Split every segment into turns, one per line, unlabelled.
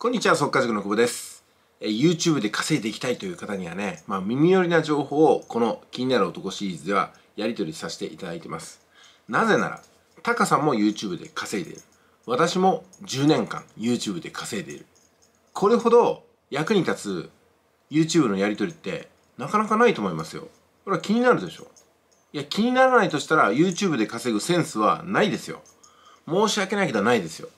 こんにちは、速稼塾の久保です。え、YouTube で稼いでいきたいという方にはね、まあ、耳寄りな情報をこの気になる男シリーズではやり取りさせていただいてます。なぜなら、タカさんも YouTube で稼いでいる。私も10年間 YouTube で稼いでいる。これほど役に立つ YouTube のやり取りってなかなかないと思いますよ。これは気になるでしょ。いや、気にならないとしたら YouTube で稼ぐセンスはないですよ。申し訳ないけどないですよ。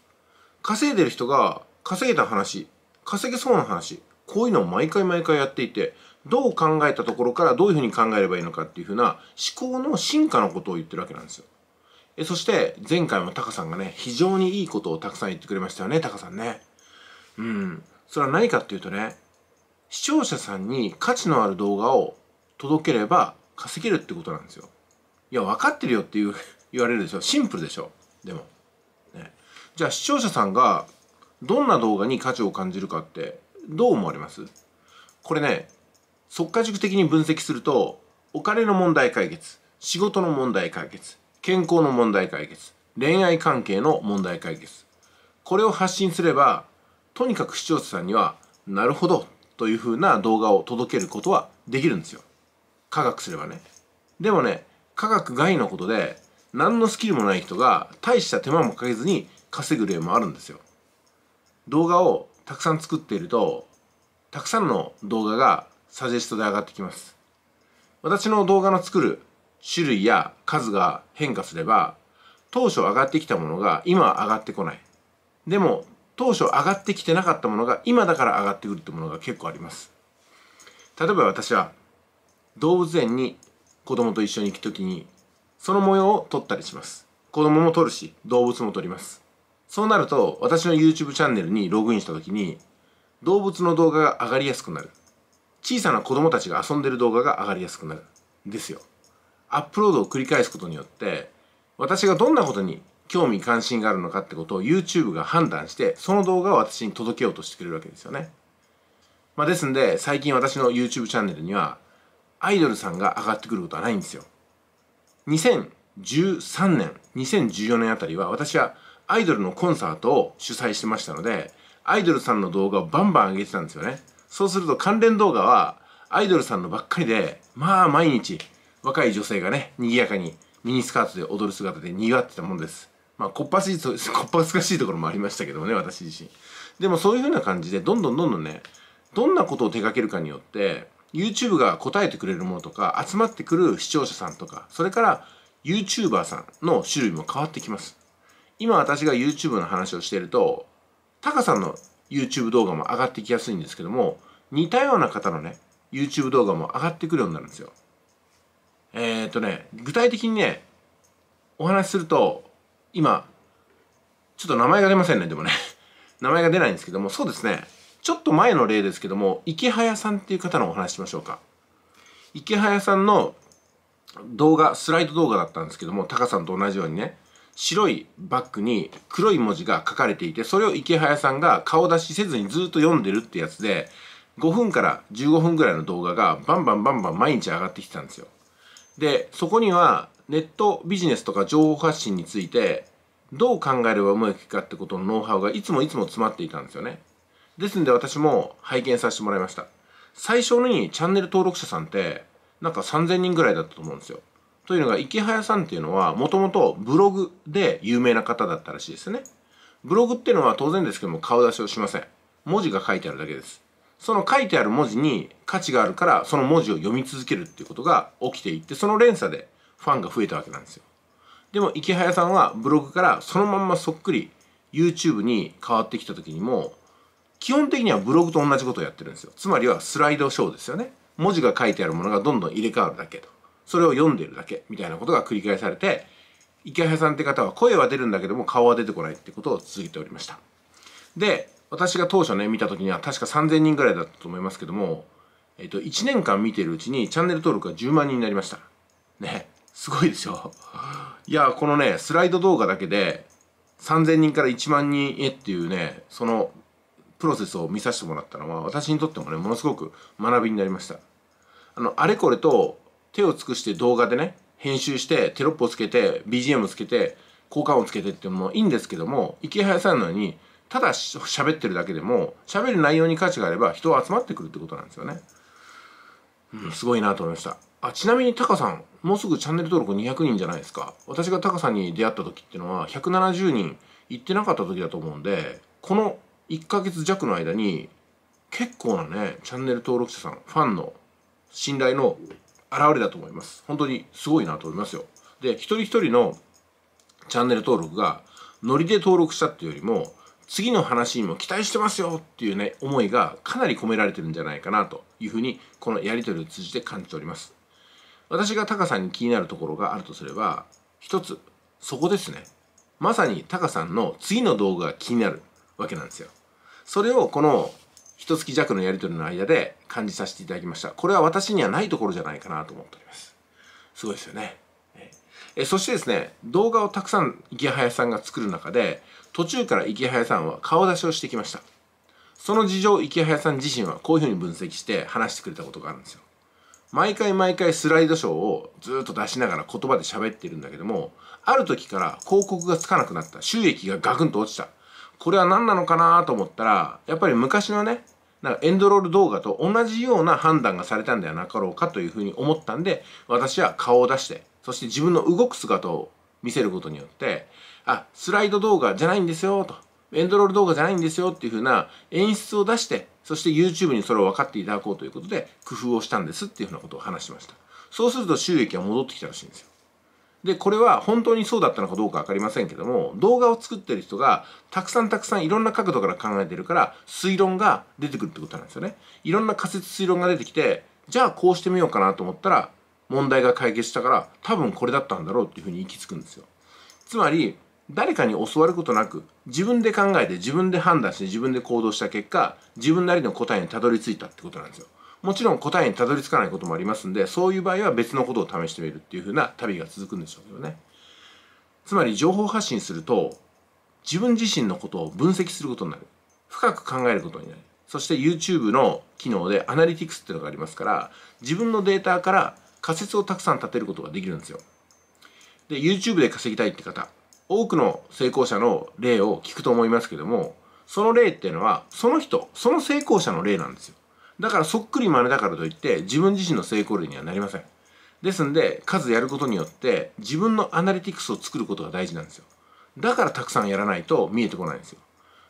稼いでる人が稼げた話、稼げそうな話、こういうのを毎回毎回やっていて、どう考えたところからどういうふうに考えればいいのかっていうふうな思考の進化のことを言ってるわけなんですよ。えそして前回もタカさんがね、非常にいいことをたくさん言ってくれましたよね、タカさんね。うん。それは何かっていうとね、視聴者さんに価値のある動画を届ければ稼げるってことなんですよ。いや、分かってるよっていう 言われるでしょ。シンプルでしょ。でも。ね。じゃあ視聴者さんがどんな動画に価値を感じるかってどう思われますこれね即価軸的に分析するとお金の問題解決仕事の問題解決健康の問題解決恋愛関係の問題解決これを発信すればとにかく視聴者さんにはなるほどというふうな動画を届けることはできるんですよ科学すればねでもね科学外のことで何のスキルもない人が大した手間もかけずに稼ぐ例もあるんですよ動画をたくさん作っているとたくさんの動画がサジェストで上がってきます私の動画の作る種類や数が変化すれば当初上がってきたものが今上がってこないでも当初上がってきてなかったものが今だから上がってくるってものが結構あります例えば私は動物園に子供と一緒に行く時にその模様を撮ったりします子供も撮るし動物も撮りますそうなると、私の YouTube チャンネルにログインした時に、動物の動画が上がりやすくなる。小さな子供たちが遊んでる動画が上がりやすくなる。ですよ。アップロードを繰り返すことによって、私がどんなことに興味関心があるのかってことを YouTube が判断して、その動画を私に届けようとしてくれるわけですよね。まあ、ですんで、最近私の YouTube チャンネルには、アイドルさんが上がってくることはないんですよ。2013年、2014年あたりは私はアイドルのコンサートを主催してましたので、アイドルさんの動画をバンバン上げてたんですよね。そうすると関連動画は、アイドルさんのばっかりで、まあ毎日、若い女性がね、賑やかにミニスカートで踊る姿で賑わってたもんです。まあ、こっぱしい、こっぱずかしいところもありましたけどもね、私自身。でもそういう風な感じで、どんどんどんどんね、どんなことを手掛けるかによって、YouTube が答えてくれるものとか、集まってくる視聴者さんとか、それから YouTuber さんの種類も変わってきます。今私が YouTube の話をしていると、タカさんの YouTube 動画も上がってきやすいんですけども、似たような方のね、YouTube 動画も上がってくるようになるんですよ。えー、っとね、具体的にね、お話しすると、今、ちょっと名前が出ませんね、でもね。名前が出ないんですけども、そうですね。ちょっと前の例ですけども、池早さんっていう方のお話しましょうか。池早さんの動画、スライド動画だったんですけども、タカさんと同じようにね、白いバッグに黒い文字が書かれていて、それを池早さんが顔出しせずにずっと読んでるってやつで、5分から15分ぐらいの動画がバンバンバンバン毎日上がってきてたんですよ。で、そこにはネットビジネスとか情報発信について、どう考えればうまくいくかってことのノウハウがいつもいつも詰まっていたんですよね。ですんで私も拝見させてもらいました。最初にチャンネル登録者さんって、なんか3000人ぐらいだったと思うんですよ。というのが池早さんっていうのはもともとブログで有名な方だったらしいですねブログっていうのは当然ですけども顔出しをしません文字が書いてあるだけですその書いてある文字に価値があるからその文字を読み続けるっていうことが起きていってその連鎖でファンが増えたわけなんですよでも池早さんはブログからそのまんまそっくり YouTube に変わってきた時にも基本的にはブログと同じことをやってるんですよつまりはスライドショーですよね文字が書いてあるものがどんどん入れ替わるだけとそれを読んでるだけみたいなことが繰り返されて池谷さんって方は声は出るんだけども顔は出てこないってことを続けておりましたで私が当初ね見た時には確か3000人ぐらいだったと思いますけども、えっと、1年間見てるうちにチャンネル登録が10万人になりましたねすごいでしょいやこのねスライド動画だけで3000人から1万人へっていうねそのプロセスを見させてもらったのは私にとってもねものすごく学びになりましたあのあれこれと手を尽くして動画でね編集してテロップをつけて BGM をつけて効果音をつけてってもいいんですけども池早さんのようにただ喋ってるだけでも喋る内容に価値があれば人は集まってくるってことなんですよね。うん、すごいなと思いました。あ、ちなみにタカさん、もうすぐチャンネル登録200人じゃないですか。私がタカさんに出会った時っていうのは170人行ってなかった時だと思うんで、この1ヶ月弱の間に結構なね、チャンネル登録者さん、ファンの信頼の現れだと思います。本当にすごいなと思いますよ。で、一人一人のチャンネル登録がノリで登録したっていうよりも、次の話にも期待してますよっていうね、思いがかなり込められてるんじゃないかなというふうに、このやり取りを通じて感じております。私がタカさんに気になるところがあるとすれば、一つ、そこですね。まさにタカさんの次の動画が気になるわけなんですよ。それをこの一月弱のやり取りの間で感じさせていただきました。これは私にはないところじゃないかなと思っております。すごいですよね。えそしてですね、動画をたくさん池早さんが作る中で、途中から池早さんは顔出しをしてきました。その事情を池早さん自身はこういうふうに分析して話してくれたことがあるんですよ。毎回毎回スライドショーをずっと出しながら言葉で喋ってるんだけども、ある時から広告がつかなくなった。収益がガクンと落ちた。これは何なのかなと思ったら、やっぱり昔のね、なんかエンドロール動画と同じような判断がされたんではなかろうかというふうに思ったんで私は顔を出してそして自分の動く姿を見せることによってあスライド動画じゃないんですよとエンドロール動画じゃないんですよっていうふうな演出を出してそして YouTube にそれを分かっていただこうということで工夫をしたんですっていうふうなことを話しましたそうすると収益が戻ってきたらしいんですよで、これは本当にそうだったのかどうか分かりませんけども、動画を作ってる人がたくさんたくさんいろんな角度から考えてるから、推論が出てくるってことなんですよね。いろんな仮説推論が出てきて、じゃあこうしてみようかなと思ったら、問題が解決したから、多分これだったんだろうっていうふうに行き着くんですよ。つまり、誰かに教わることなく、自分で考えて、自分で判断して、自分で行動した結果、自分なりの答えにたどり着いたってことなんですよ。もちろん答えにたどり着かないこともありますんでそういう場合は別のことを試してみるっていうふうな旅が続くんでしょうけどねつまり情報発信すると自分自身のことを分析することになる深く考えることになるそして YouTube の機能でアナリティクスっていうのがありますから自分のデータから仮説をたくさん立てることができるんですよで YouTube で稼ぎたいって方多くの成功者の例を聞くと思いますけどもその例っていうのはその人その成功者の例なんですよだからそっくり真似だからといって自分自身の成功例にはなりませんですんで数やることによって自分のアナリティクスを作ることが大事なんですよだからたくさんやらないと見えてこないんですよ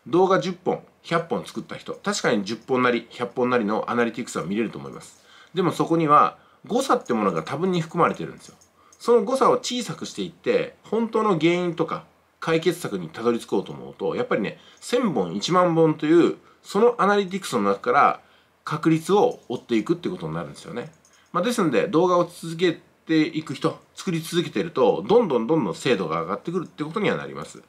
動画10本100本作った人確かに10本なり100本なりのアナリティクスは見れると思いますでもそこには誤差ってものが多分に含まれてるんですよその誤差を小さくしていって本当の原因とか解決策にたどり着こうと思うとやっぱりね1000本1万本というそのアナリティクスの中から確率を追っていくってことになるんですよね。まあ、ですので動画を続けていく人作り続けてるとどんどんどんどん精度が上がってくるってことにはなります。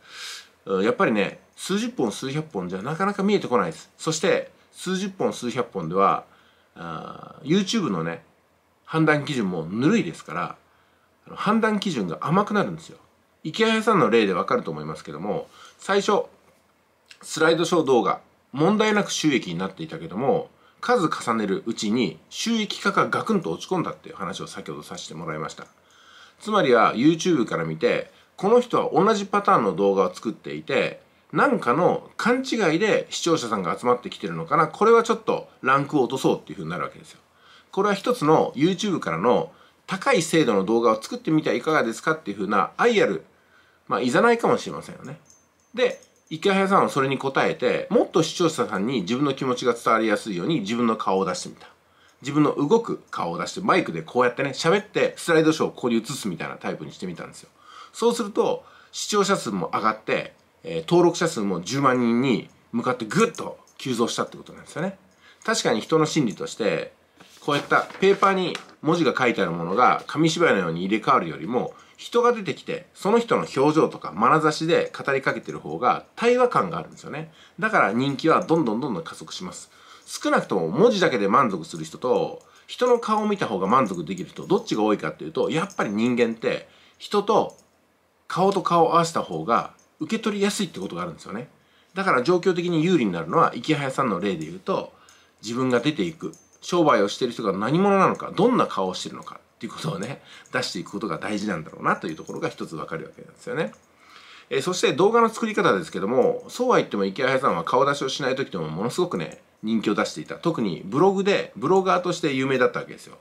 やっぱりね数十本数百本じゃなかなか見えてこないです。そして数十本数百本ではあー YouTube のね判断基準もぬるいですから判断基準が甘くなるんですよ。池谷さんの例でわかると思いますけども最初スライドショー動画問題なく収益になっていたけども数重ねるうちに収益化がガクンと落ち込んだっていう話を先ほどさせてもらいましたつまりは YouTube から見てこの人は同じパターンの動画を作っていて何かの勘違いで視聴者さんが集まってきてるのかなこれはちょっとランクを落とそうっていうふうになるわけですよこれは一つの YouTube からの高い精度の動画を作ってみてはいかがですかっていうふうな愛あるまあいざないかもしれませんよねで池早さんはそれに応えて、もっと視聴者さんに自分の気持ちが伝わりやすいように自分の顔を出してみた。自分の動く顔を出して、マイクでこうやってね、喋って、スライドショーをここに移すみたいなタイプにしてみたんですよ。そうすると、視聴者数も上がって、えー、登録者数も10万人に向かってぐっと急増したってことなんですよね。確かに人の心理として、こういったペーパーに文字が書いてあるものが紙芝居のように入れ替わるよりも、人が出てきてその人の表情とか眼差しで語りかけてる方が対話感があるんですよねだから人気はどんどんどんどん加速します少なくとも文字だけで満足する人と人の顔を見た方が満足できる人どっちが多いかっていうとやっぱり人間って人と顔と顔を合わせた方が受け取りやすいってことがあるんですよねだから状況的に有利になるのは池早さんの例で言うと自分が出ていく商売をしてる人が何者なのかどんな顔をしてるのかっていうことをね出していくことが大事なんだろうなというところが一つ分かるわけなんですよね。えー、そして動画の作り方ですけどもそうは言っても池谷さんは顔出しをしない時でもものすごくね人気を出していた特にブログでブロガーとして有名だったわけですよ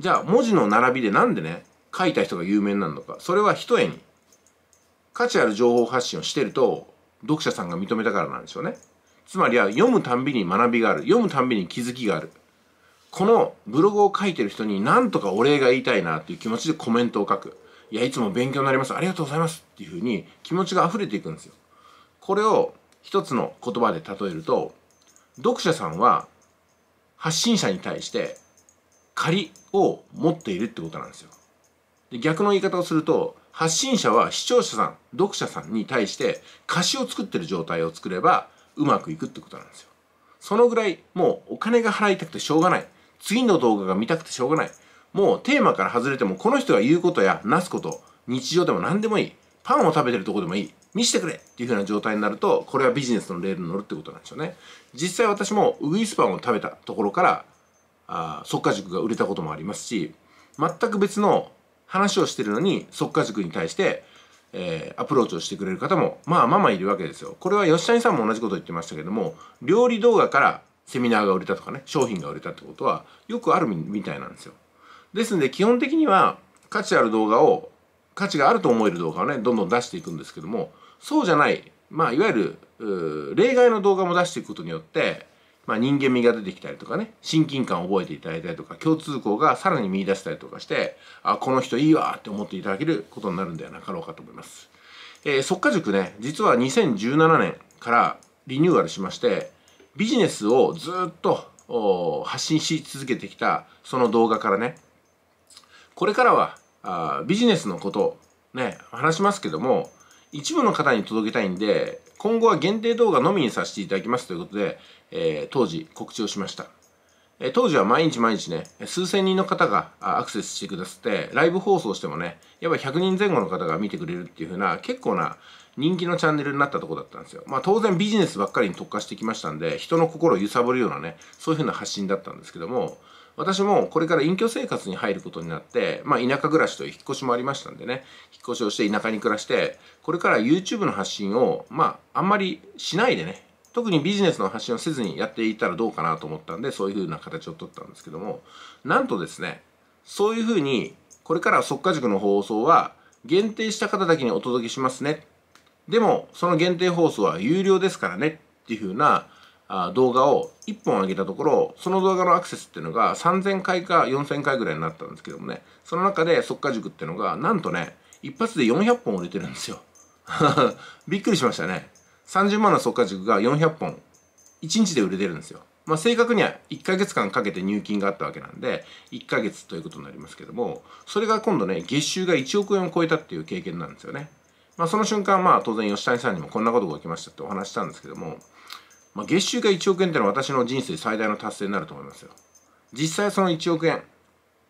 じゃあ文字の並びで何でね書いた人が有名になるのかそれはひとえに価値ある情報発信をしてると読者さんが認めたからなんでしょうねつまりは読むたんびに学びがある読むたんびに気づきがあるこのブログを書いてる人に何とかお礼が言いたいなっていう気持ちでコメントを書く。いや、いつも勉強になります。ありがとうございます。っていうふうに気持ちが溢れていくんですよ。これを一つの言葉で例えると、読者さんは発信者に対して借りを持っているってことなんですよ。で逆の言い方をすると、発信者は視聴者さん、読者さんに対して貸しを作ってる状態を作ればうまくいくってことなんですよ。そのぐらいもうお金が払いたくてしょうがない。次の動画が見たくてしょうがない。もうテーマから外れてもこの人が言うことやなすこと、日常でも何でもいい。パンを食べてるとこでもいい。見してくれっていう風な状態になると、これはビジネスのレールに乗るってことなんでしょうね。実際私もウグイスパンを食べたところから、あ速化塾が売れたこともありますし、全く別の話をしてるのに速化塾に対して、えー、アプローチをしてくれる方もまあまあまあいるわけですよ。これは吉谷さんも同じこと言ってましたけども料理動画からセミナーが売れたとかね商品が売れたってことはよくあるみたいなんですよですので基本的には価値ある動画を価値があると思える動画をねどんどん出していくんですけどもそうじゃないまあいわゆる例外の動画も出していくことによってまあ、人間味が出てきたりとかね親近感を覚えていただいたりとか共通項がさらに見出したりとかしてあこの人いいわって思っていただけることになるんではなかろうかと思います、えー、速化塾ね実は2017年からリニューアルしましてビジネスをずっと発信し続けてきたその動画からねこれからはあビジネスのことね話しますけども一部の方に届けたいんで今後は限定動画のみにさせていただきますということで、えー、当時告知をしました、えー、当時は毎日毎日ね数千人の方がアクセスしてくださってライブ放送してもねやっぱ100人前後の方が見てくれるっていう風な結構な、人気のチャンネルになったとこだったんですよ。まあ当然ビジネスばっかりに特化してきましたんで、人の心を揺さぶるようなね、そういうふうな発信だったんですけども、私もこれから隠居生活に入ることになって、まあ田舎暮らしという引っ越しもありましたんでね、引っ越しをして田舎に暮らして、これから YouTube の発信を、まああんまりしないでね、特にビジネスの発信をせずにやっていたらどうかなと思ったんで、そういうふうな形をとったんですけども、なんとですね、そういうふうに、これから即速塾の放送は限定した方だけにお届けしますねでも、その限定放送は有料ですからねっていうふうなあ動画を1本上げたところ、その動画のアクセスっていうのが3000回か4000回ぐらいになったんですけどもね、その中で即果塾っていうのが、なんとね、一発で400本売れてるんですよ。びっくりしましたね。30万の即果塾が400本、1日で売れてるんですよ。まあ、正確には1ヶ月間かけて入金があったわけなんで、1ヶ月ということになりますけども、それが今度ね、月収が1億円を超えたっていう経験なんですよね。まあ、その瞬間、まあ、当然吉谷さんにもこんなことが起きましたってお話したんですけども、まあ、月収が1億円っていうのは私の人生最大の達成になると思いますよ。実際その1億円、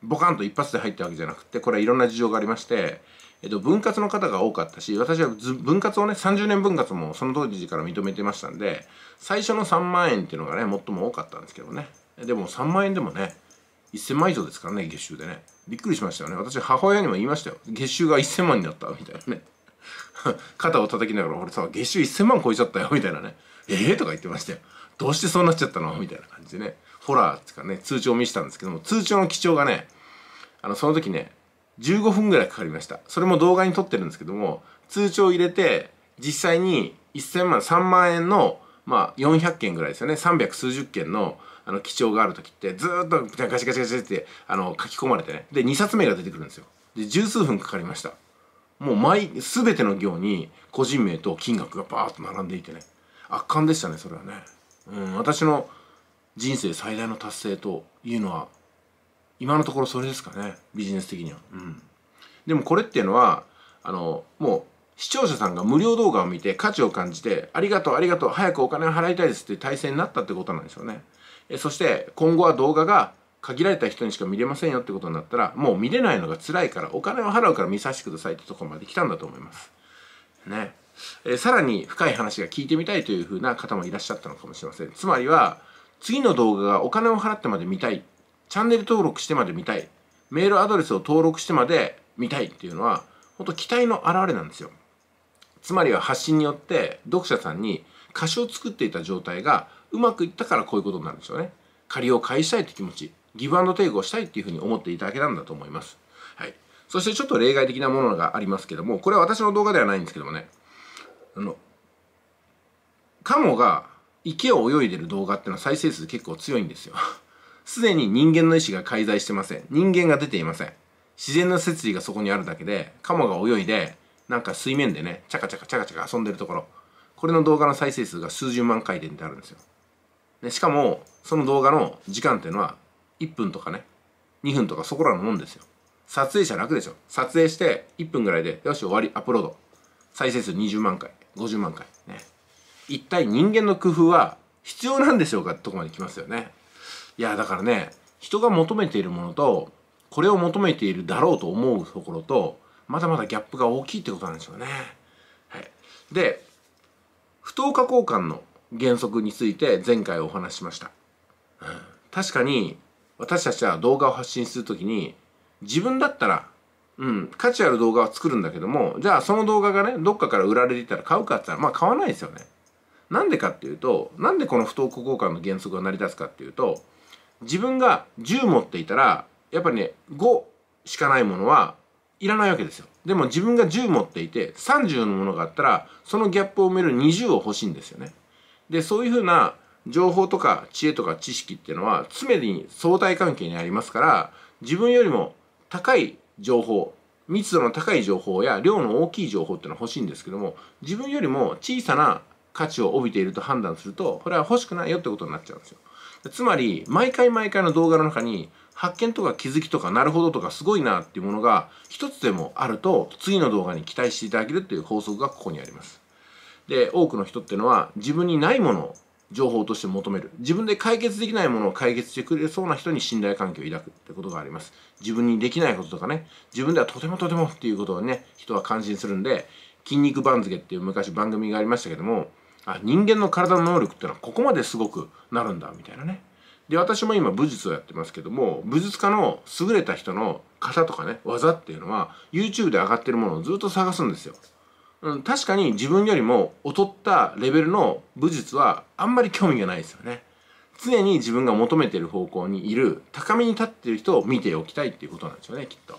ボカンと一発で入ったわけじゃなくて、これはいろんな事情がありまして、えっと、分割の方が多かったし、私は分割をね、30年分割もその当時から認めてましたんで、最初の3万円っていうのがね、最も多かったんですけどね。でも3万円でもね、1000万以上ですからね、月収でね。びっくりしましたよね。私、母親にも言いましたよ。月収が1000万になった、みたいなね。肩を叩きながら「俺さ月収1,000万超えちゃったよ」みたいなね「ええー、とか言ってましたよ「どうしてそうなっちゃったの?」みたいな感じでねホラーっていうかね通帳を見せたんですけども通帳の記帳がねあのその時ね15分ぐらいかかりましたそれも動画に撮ってるんですけども通帳を入れて実際に1,000万3万円のまあ400件ぐらいですよね300数十件のあの基調がある時ってずっとガチガチガチってあの書き込まれてねで2冊目が出てくるんですよで十数分かかりましたもう毎全ての行に個人名と金額がバーッと並んでいてね圧巻でしたねそれはね、うん、私の人生最大の達成というのは今のところそれですかねビジネス的には、うん、でもこれっていうのはあのもう視聴者さんが無料動画を見て価値を感じてありがとうありがとう早くお金を払いたいですっていう体制になったってことなんですよねえそして今後は動画が限られた人にしか見れませんよってことになったらもう見れないのが辛いからお金を払うから見させてくださいってとこまで来たんだと思いますねえさらに深い話が聞いてみたいというふうな方もいらっしゃったのかもしれませんつまりは次の動画がお金を払ってまで見たいチャンネル登録してまで見たいメールアドレスを登録してまで見たいっていうのは本当期待の表れなんですよつまりは発信によって読者さんに歌詞を作っていた状態がうまくいったからこういうことになるんでしょうね借りを返したいって気持ちギブアンドテイクをしたいっていうふうに思っていただけたんだと思います。はい。そしてちょっと例外的なものがありますけども、これは私の動画ではないんですけどもね、あの、カモが池を泳いでる動画ってのは再生数結構強いんですよ。すでに人間の意思が介在してません。人間が出ていません。自然の摂理がそこにあるだけで、カモが泳いで、なんか水面でね、チャカチャカチャカチャカ遊んでるところ、これの動画の再生数が数十万回転ってあるんですよ。でしかも、その動画の時間っていうのは1分とかね2分とかそこらのもんですよ撮影者楽でしょ撮影して1分ぐらいでよし終わりアップロード再生数20万回50万回ね一体人間の工夫は必要なんでしょうかってとこまで来ますよねいやだからね人が求めているものとこれを求めているだろうと思うところとまだまだギャップが大きいってことなんでしょうね、はい、で不等価交換の原則について前回お話ししました、うん、確かに私たちは動画を発信するときに自分だったらうん、価値ある動画を作るんだけども、じゃあその動画がね、どっかから売られていたら買うかって言ったら、まあ買わないですよね。なんでかっていうと、なんでこの不登校交換の原則が成り立つかっていうと、自分が10持っていたら、やっぱりね、5しかないものはいらないわけですよ。でも自分が10持っていて、30のものがあったら、そのギャップを埋める20を欲しいんですよね。で、そういうふうな情報とか知恵とか知識っていうのは常に相対関係にありますから自分よりも高い情報密度の高い情報や量の大きい情報っていうのは欲しいんですけども自分よりも小さな価値を帯びていると判断するとこれは欲しくないよってことになっちゃうんですよつまり毎回毎回の動画の中に発見とか気づきとかなるほどとかすごいなっていうものが一つでもあると次の動画に期待していただけるっていう法則がここにありますで多くの人っていうのは自分にないもの情報として求める自分で解決できないものを解決してくれそうな人に信頼関係を抱くってことがあります自分にできないこととかね自分ではとてもとてもっていうことをね人は感心するんで「筋肉番付」っていう昔番組がありましたけどもあ人間の体の能力っていうのはここまですごくなるんだみたいなねで私も今武術をやってますけども武術家の優れた人の型とかね技っていうのは YouTube で上がってるものをずっと探すんですようん、確かに自分よりも劣ったレベルの武術はあんまり興味がないですよね。常に自分が求めてる方向にいる、高みに立ってる人を見ておきたいっていうことなんですよね、きっと。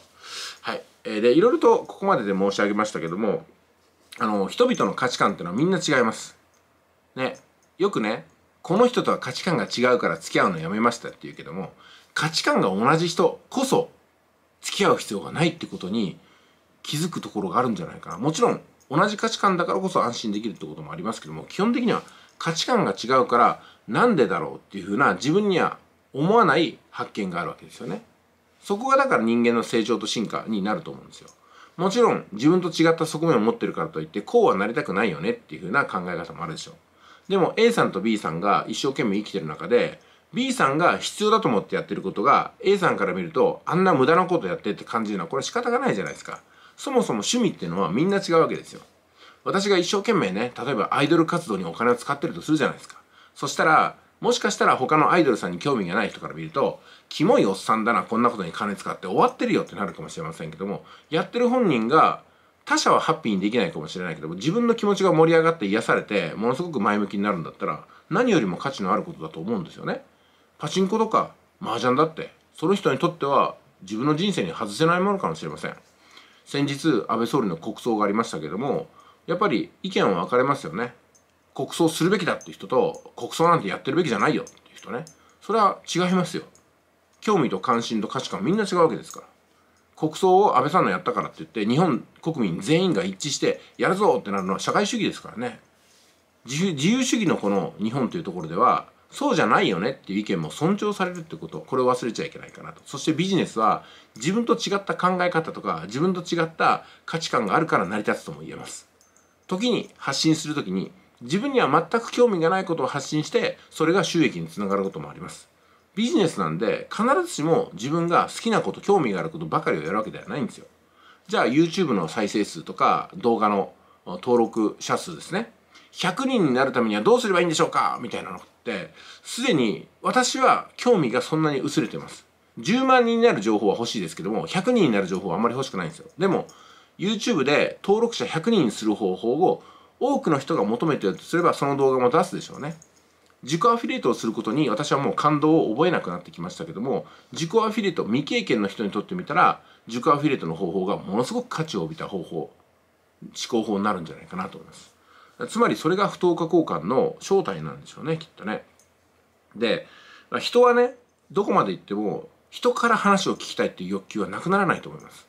はい。えー、で、いろいろとここまでで申し上げましたけども、あの、人々の価値観っていうのはみんな違います。ね。よくね、この人とは価値観が違うから付き合うのやめましたって言うけども、価値観が同じ人こそ付き合う必要がないってことに気づくところがあるんじゃないかな。もちろん、同じ価値観だからこそ安心できるってこともありますけども基本的には価値観が違うからなんでだろうっていうふうな自分には思わない発見があるわけですよね。そこがだから人間の成長と進化になると思うんですよ。もちろん自分と違った側面を持ってるからといってこうはなりたくないよねっていうふうな考え方もあるでしょう。でも A さんと B さんが一生懸命生きてる中で B さんが必要だと思ってやってることが A さんから見るとあんな無駄なことやってって感じるのはこれ仕方がないじゃないですか。そもそも趣味っていうのはみんな違うわけですよ。私が一生懸命ね、例えばアイドル活動にお金を使ってるとするじゃないですか。そしたら、もしかしたら他のアイドルさんに興味がない人から見ると、キモいおっさんだな、こんなことに金使って終わってるよってなるかもしれませんけども、やってる本人が、他者はハッピーにできないかもしれないけども、自分の気持ちが盛り上がって癒されて、ものすごく前向きになるんだったら、何よりも価値のあることだと思うんですよね。パチンコとか、麻雀だって、その人にとっては自分の人生に外せないものかもしれません。先日安倍総理の国葬がありましたけどもやっぱり意見は分かれますよね国葬するべきだっていう人と国葬なんてやってるべきじゃないよっていう人ねそれは違いますよ興味と関心と価値観みんな違うわけですから国葬を安倍さんのやったからって言って日本国民全員が一致してやるぞってなるのは社会主義ですからね自由主義のこの日本というところではそうじゃないよねっていう意見も尊重されるってことこれを忘れちゃいけないかなとそしてビジネスは自分と違った考え方とか自分と違った価値観があるから成り立つとも言えます時に発信する時に自分には全く興味がないことを発信してそれが収益につながることもありますビジネスなんで必ずしも自分が好きなこと興味があることばかりをやるわけではないんですよじゃあ YouTube の再生数とか動画の登録者数ですね100人になるためにはどうすればいいんでしょうかみたいなのってすでに私は興味がそんなに薄れてます10万人になる情報は欲しいですけども100人になる情報はあんまり欲しくないんですよでも YouTube で登録者100人にする方法を多くの人が求めてるとすればその動画も出すでしょうね自己アフィリエイトをすることに私はもう感動を覚えなくなってきましたけども自己アフィリエイト未経験の人にとってみたら自己アフィリエイトの方法がものすごく価値を帯びた方法思考法になるんじゃないかなと思いますつまりそれが不等価交換の正体なんでしょうねきっとね。で人はねどこまで行っても人から話を聞きたいっていう欲求はなくならないと思います。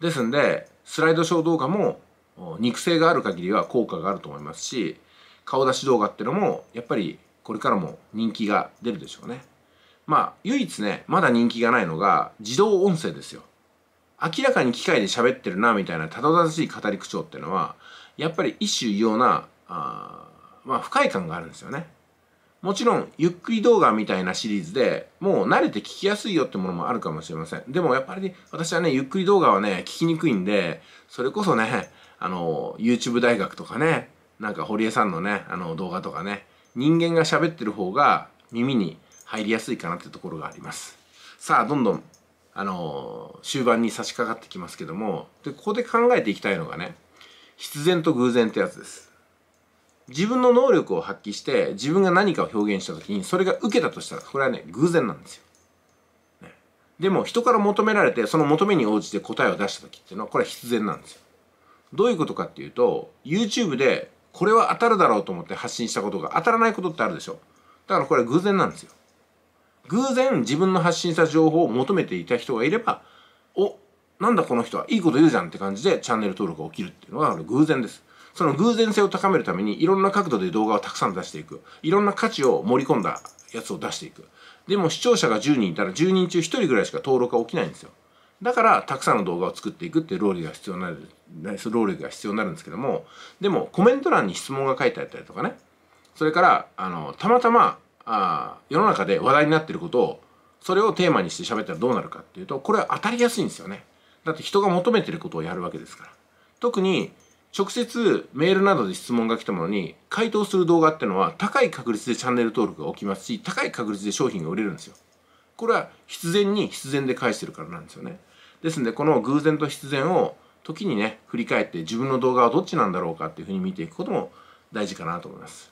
ですんでスライドショー動画も肉声がある限りは効果があると思いますし顔出し動画っていうのもやっぱりこれからも人気が出るでしょうね。まあ唯一ねまだ人気がないのが自動音声ですよ。明らかに機械で喋ってるなみたいなたどたどしい語り口調っていうのはやっぱり一種異様なあ、まあ、不快感があるんですよね。もちろん、ゆっくり動画みたいなシリーズでもう慣れて聞きやすいよってものもあるかもしれません。でもやっぱり、私はね、ゆっくり動画はね、聞きにくいんで、それこそね、あの、YouTube 大学とかね、なんか堀江さんのね、あの動画とかね、人間が喋ってる方が耳に入りやすいかなってところがあります。さあ、どんどん、あの終盤に差し掛かってきますけども、で、ここで考えていきたいのがね、必然と偶然ってやつです自分の能力を発揮して自分が何かを表現した時にそれが受けたとしたらこれはね偶然なんですよ、ね、でも人から求められてその求めに応じて答えを出した時っていうのはこれは必然なんですよどういうことかっていうと YouTube でこれは当たるだろうと思って発信したことが当たらないことってあるでしょだからこれは偶然なんですよ偶然自分の発信した情報を求めていた人がいればおなんだこの人はいいこと言うじゃんって感じでチャンネル登録が起きるっていうのが偶然です。その偶然性を高めるためにいろんな角度で動画をたくさん出していく。いろんな価値を盛り込んだやつを出していく。でも視聴者が10人いたら10人中1人ぐらいしか登録が起きないんですよ。だからたくさんの動画を作っていくっていう労力が必要になる、労力が必要になるんですけども、でもコメント欄に質問が書いてあったりとかね。それから、あの、たまたま、あ世の中で話題になってることを、それをテーマにして喋ったらどうなるかっていうと、これは当たりやすいんですよね。だって人が求めてることをやるわけですから特に直接メールなどで質問が来たものに回答する動画ってのは高い確率でチャンネル登録が起きますし高い確率で商品が売れるんですよこれは必然に必然で返してるからなんですよねですんでこの偶然と必然を時にね振り返って自分の動画はどっちなんだろうかっていうふうに見ていくことも大事かなと思います、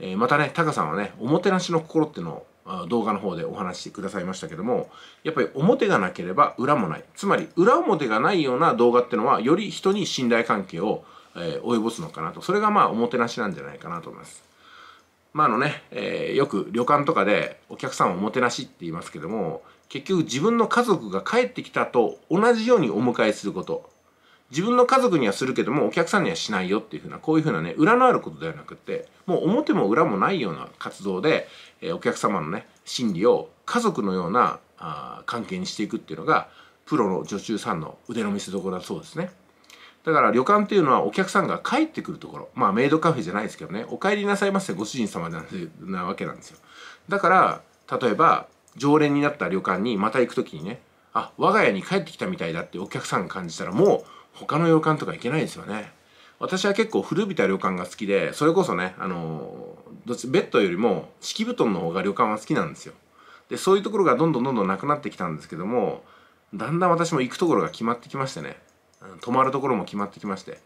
えー、またねタカさんはねおもてなしの心っていうのを動画の方でお話しくださいましたけどもやっぱり表がなければ裏もないつまり裏表がないような動画ってのはより人に信頼関係を、えー、及ぼすのかなとそれがまあおもてなしなんじゃないかなと思いますまああのね、えー、よく旅館とかでお客さんをおもてなしって言いますけども結局自分の家族が帰ってきたと同じようにお迎えすること自分の家族にはするけどもお客さんにはしないよっていうふうなこういうふうなね裏のあることではなくってもう表も裏もないような活動で、えお客様のね心理を家族のようなあ関係にしていくっていうのがプロの女中さんの腕の見せ所だそうですね。だから旅館っていうのはお客さんが帰ってくるところまあメイドカフェじゃないですけどねお帰りなさいませご主人様なわけなんですよだから例えば常連になった旅館にまた行く時にねあ我が家に帰ってきたみたいだってお客さんが感じたらもう他の洋館とか行けないですよね。私は結構古びた旅館が好きで、それこそね、あの、どっち、ベッドよりも敷布団の方が旅館は好きなんですよ。で、そういうところがどんどんどんどんなくなってきたんですけども、だんだん私も行くところが決まってきましてね、泊まるところも決まってきまして、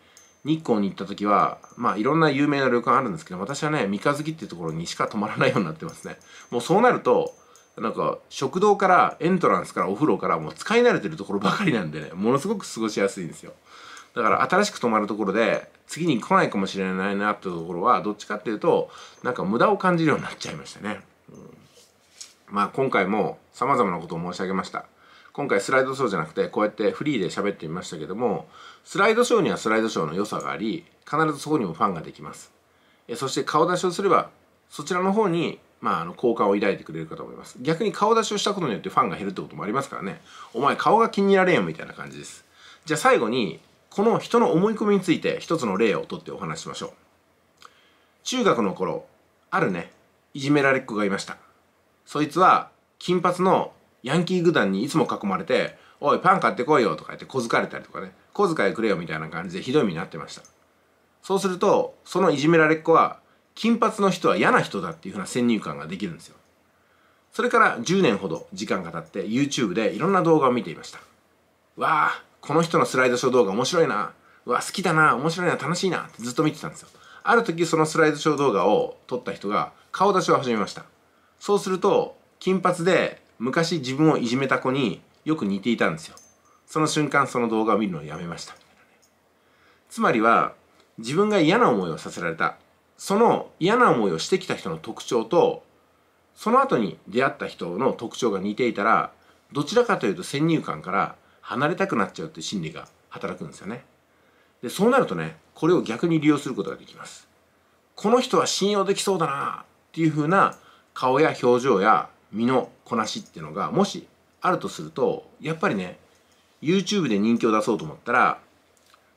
日光に行った時は、まあいろんな有名な旅館あるんですけど、私はね、三日月っていうところにしか泊まらないようになってますね。もうそうなると、なんか食堂からエントランスからお風呂からもう使い慣れてるところばかりなんでねものすごく過ごしやすいんですよだから新しく泊まるところで次に来ないかもしれないなってところはどっちかっていうとなんか無駄を感じるようになっちゃいましたね、うん、まあ今回も様々なことを申し上げました今回スライドショーじゃなくてこうやってフリーで喋ってみましたけどもスライドショーにはスライドショーの良さがあり必ずそこにもファンができますそして顔出しをすればそちらの方にまあ、あの好感を抱いてくれるかと思います逆に顔出しをしたことによってファンが減るってこともありますからねお前顔が気に入られんよみたいな感じですじゃあ最後にこの人の思い込みについて一つの例をとってお話ししましょう中学の頃あるねいじめられっ子がいましたそいつは金髪のヤンキー軍団にいつも囲まれて「おいパン買ってこいよ」とか言って小遣れたりとかね小遣いくれよみたいな感じでひどい目になってましたそうするとそのいじめられっ子は金髪の人は嫌な人だっていうふうな先入観ができるんですよ。それから10年ほど時間が経って YouTube でいろんな動画を見ていました。わあ、この人のスライドショー動画面白いな。うわ、好きだな。面白いな。楽しいな。ってずっと見てたんですよ。ある時そのスライドショー動画を撮った人が顔出しを始めました。そうすると、金髪で昔自分をいじめた子によく似ていたんですよ。その瞬間その動画を見るのをやめました。つまりは、自分が嫌な思いをさせられた。その嫌な思いをしてきた人の特徴とその後に出会った人の特徴が似ていたらどちらかというと先入観から離れたくなっちゃうっていう心理が働くんですよねでそうなるとねこれを逆に利用することができますこの人は信用できそうだなっていう風な顔や表情や身のこなしっていうのがもしあるとするとやっぱりね YouTube で人気を出そうと思ったら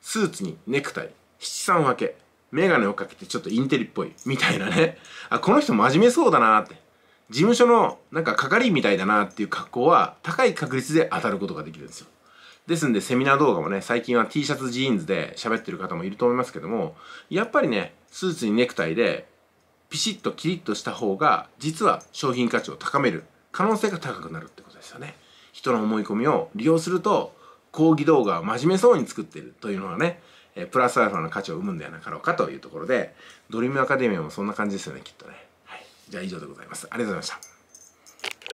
スーツにネクタイ七三分けメガネをかけてちょっとインテリっぽい、みたいなね。あ、この人真面目そうだなって。事務所のなんか係みたいだなっていう格好は高い確率で当たることができるんですよ。ですんでセミナー動画もね、最近は T シャツジーンズで喋ってる方もいると思いますけども、やっぱりね、スーツにネクタイでピシッとキリッとした方が実は商品価値を高める可能性が高くなるってことですよね。人の思い込みを利用すると講義動画を真面目そうに作ってるというのはね、えプラスアルファの価値を生むんではなかろうかというところでドリームアカデミーもそんな感じですよねきっとね、はい、じゃあ以上でございますありがとうございました